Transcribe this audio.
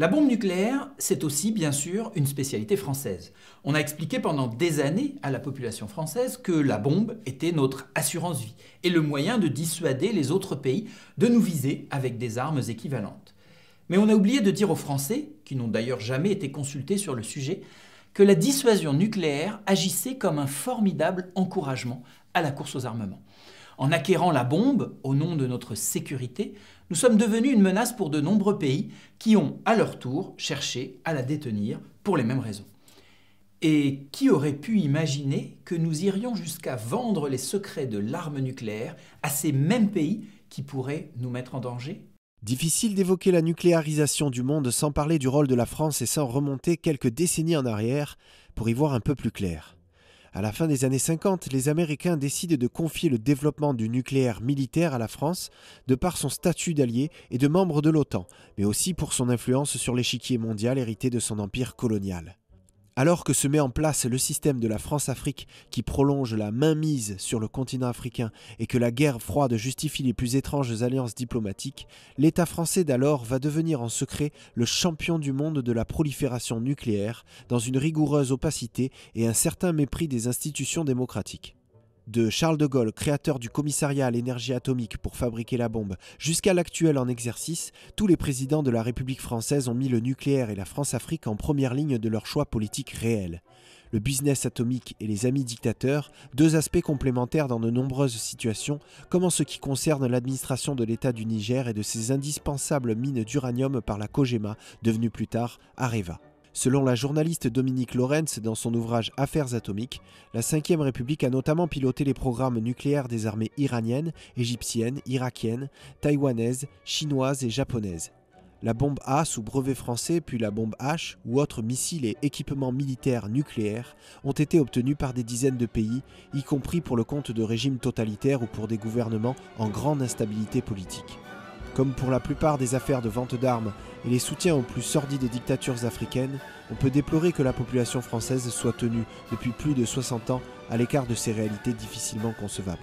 La bombe nucléaire, c'est aussi bien sûr une spécialité française. On a expliqué pendant des années à la population française que la bombe était notre assurance vie et le moyen de dissuader les autres pays de nous viser avec des armes équivalentes. Mais on a oublié de dire aux Français, qui n'ont d'ailleurs jamais été consultés sur le sujet, que la dissuasion nucléaire agissait comme un formidable encouragement à la course aux armements. En acquérant la bombe au nom de notre sécurité, nous sommes devenus une menace pour de nombreux pays qui ont à leur tour cherché à la détenir pour les mêmes raisons. Et qui aurait pu imaginer que nous irions jusqu'à vendre les secrets de l'arme nucléaire à ces mêmes pays qui pourraient nous mettre en danger Difficile d'évoquer la nucléarisation du monde sans parler du rôle de la France et sans remonter quelques décennies en arrière pour y voir un peu plus clair. À la fin des années 50, les Américains décident de confier le développement du nucléaire militaire à la France, de par son statut d'allié et de membre de l'OTAN, mais aussi pour son influence sur l'échiquier mondial hérité de son empire colonial. Alors que se met en place le système de la France-Afrique qui prolonge la mainmise sur le continent africain et que la guerre froide justifie les plus étranges alliances diplomatiques, l'État français d'alors va devenir en secret le champion du monde de la prolifération nucléaire dans une rigoureuse opacité et un certain mépris des institutions démocratiques de Charles de Gaulle, créateur du commissariat à l'énergie atomique pour fabriquer la bombe, jusqu'à l'actuel en exercice, tous les présidents de la République française ont mis le nucléaire et la France-Afrique en première ligne de leurs choix politiques réels. Le business atomique et les amis dictateurs, deux aspects complémentaires dans de nombreuses situations, comme en ce qui concerne l'administration de l'État du Niger et de ses indispensables mines d'uranium par la Kogema, devenue plus tard Areva. Selon la journaliste Dominique Lorenz dans son ouvrage Affaires atomiques, la Ve République a notamment piloté les programmes nucléaires des armées iraniennes, égyptiennes, irakiennes, taïwanaises, chinoises et japonaises. La bombe A sous brevet français puis la bombe H ou autres missiles et équipements militaires nucléaires ont été obtenus par des dizaines de pays, y compris pour le compte de régimes totalitaires ou pour des gouvernements en grande instabilité politique. Comme pour la plupart des affaires de vente d'armes et les soutiens aux plus sordides dictatures africaines, on peut déplorer que la population française soit tenue depuis plus de 60 ans à l'écart de ces réalités difficilement concevables.